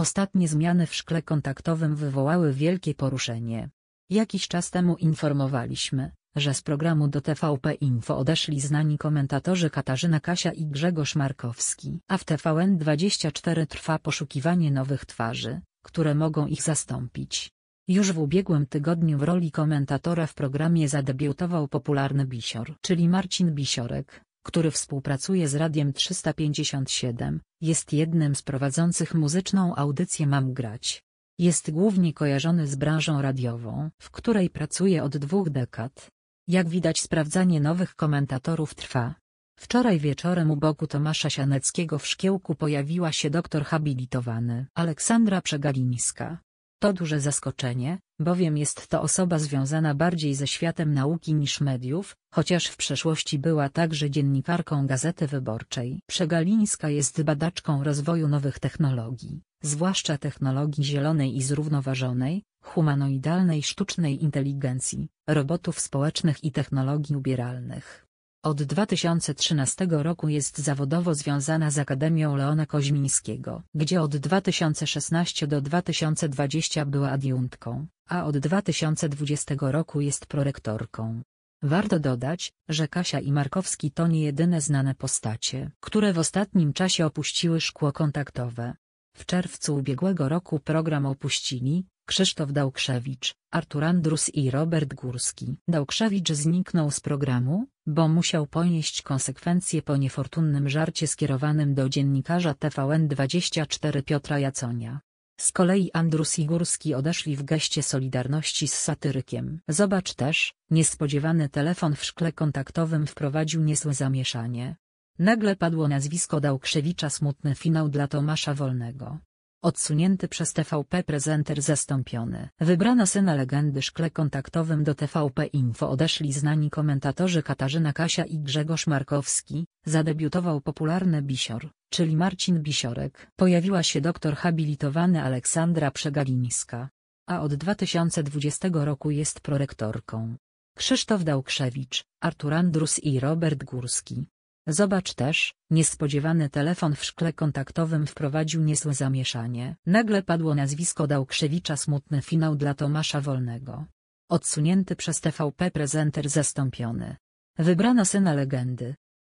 Ostatnie zmiany w szkle kontaktowym wywołały wielkie poruszenie. Jakiś czas temu informowaliśmy, że z programu do TVP Info odeszli znani komentatorzy Katarzyna Kasia i Grzegorz Markowski. A w TVN24 trwa poszukiwanie nowych twarzy, które mogą ich zastąpić. Już w ubiegłym tygodniu w roli komentatora w programie zadebiutował popularny Bisior, czyli Marcin Bisiorek, który współpracuje z Radiem 357, jest jednym z prowadzących muzyczną audycję Mam Grać. Jest głównie kojarzony z branżą radiową, w której pracuje od dwóch dekad. Jak widać sprawdzanie nowych komentatorów trwa. Wczoraj wieczorem u boku Tomasza Sianeckiego w szkiełku pojawiła się doktor habilitowany Aleksandra Przegalińska. To duże zaskoczenie, bowiem jest to osoba związana bardziej ze światem nauki niż mediów, chociaż w przeszłości była także dziennikarką Gazety Wyborczej. Przegalińska jest badaczką rozwoju nowych technologii, zwłaszcza technologii zielonej i zrównoważonej, humanoidalnej sztucznej inteligencji, robotów społecznych i technologii ubieralnych. Od 2013 roku jest zawodowo związana z Akademią Leona Koźmińskiego, gdzie od 2016 do 2020 była adiuntką, a od 2020 roku jest prorektorką. Warto dodać, że Kasia i Markowski to nie jedyne znane postacie, które w ostatnim czasie opuściły szkło kontaktowe. W czerwcu ubiegłego roku program opuścili Krzysztof Dałkrzewicz, Artur Andrus i Robert Górski. Dałkrzewicz zniknął z programu, bo musiał ponieść konsekwencje po niefortunnym żarcie skierowanym do dziennikarza TVN24 Piotra Jaconia. Z kolei Andrus i Górski odeszli w geście solidarności z satyrykiem. Zobacz też, niespodziewany telefon w szkle kontaktowym wprowadził niezłe zamieszanie. Nagle padło nazwisko Dałkrzewicza smutny finał dla Tomasza Wolnego. Odsunięty przez TVP prezenter zastąpiony. Wybrana syna legendy szkle kontaktowym do TVP Info odeszli znani komentatorzy Katarzyna Kasia i Grzegorz Markowski, zadebiutował popularny Bisior, czyli Marcin Bisiorek. Pojawiła się doktor habilitowany Aleksandra Przegalińska, a od 2020 roku jest prorektorką. Krzysztof Dałkrzewicz, Artur Andrus i Robert Górski. Zobacz też, niespodziewany telefon w szkle kontaktowym wprowadził niezłe zamieszanie. Nagle padło nazwisko Dałkrzewicza smutny finał dla Tomasza Wolnego. Odsunięty przez TVP prezenter zastąpiony. Wybrano syna legendy,